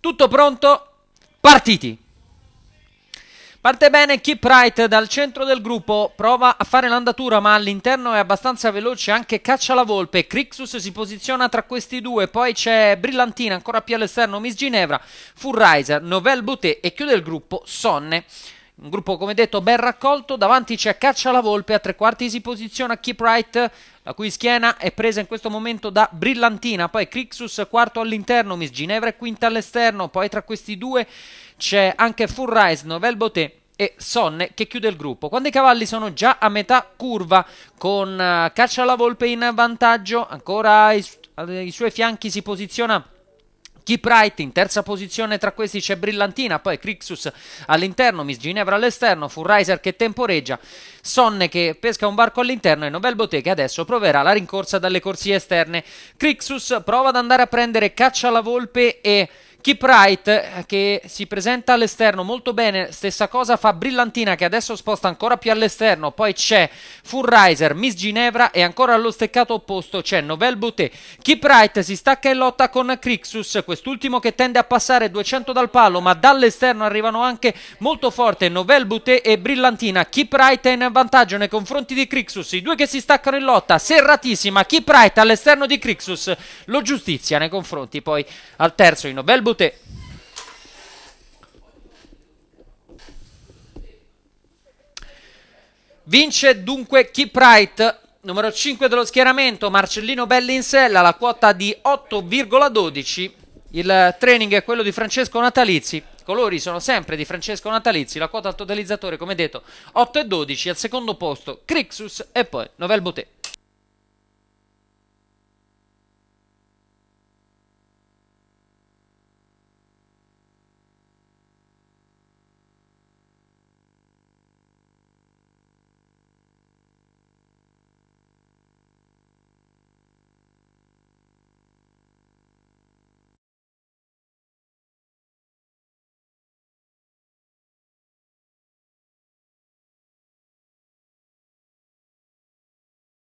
Tutto pronto? Partiti! Parte bene Kip Wright dal centro del gruppo, prova a fare l'andatura ma all'interno è abbastanza veloce anche Caccia la Volpe, Crixus si posiziona tra questi due, poi c'è Brillantina ancora più all'esterno, Miss Ginevra, Full Riser, Novell Boutet e chiude il gruppo Sonne. Un gruppo, come detto, ben raccolto. Davanti c'è Caccia la Volpe, a tre quarti si posiziona Keep Right, la cui schiena è presa in questo momento da Brillantina. Poi Crixus quarto all'interno, Miss Ginevra è quinta all'esterno. Poi tra questi due c'è anche Full Rise, Novel Boté e Sonne che chiude il gruppo. Quando i cavalli sono già a metà curva con eh, Caccia la Volpe in vantaggio, ancora ai, su ai eh, suoi fianchi si posiziona Keep Right in terza posizione tra questi c'è Brillantina, poi Crixus all'interno, Miss Ginevra all'esterno, Funriser che temporeggia, Sonne che pesca un barco all'interno e Novel Botte che adesso proverà la rincorsa dalle corsie esterne. Crixus prova ad andare a prendere caccia alla volpe e Keep Right eh, che si presenta all'esterno molto bene, stessa cosa fa Brillantina che adesso sposta ancora più all'esterno, poi c'è Full Riser, Miss Ginevra e ancora allo steccato opposto c'è Novel Boutet. Keep Right si stacca in lotta con Crixus, quest'ultimo che tende a passare 200 dal palo ma dall'esterno arrivano anche molto forte Novel Boutet e Brillantina. Keep Right è in vantaggio nei confronti di Crixus, i due che si staccano in lotta, serratissima Keep Right all'esterno di Crixus, lo giustizia nei confronti poi al terzo di Novel Boutet te. Vince dunque Kipright, numero 5 dello schieramento, Marcellino in sella, la quota di 8,12. Il training è quello di Francesco Natalizzi. I colori sono sempre di Francesco Natalizzi, la quota al totalizzatore, come detto, 8,12. Al secondo posto Crixus e poi Novel Botet.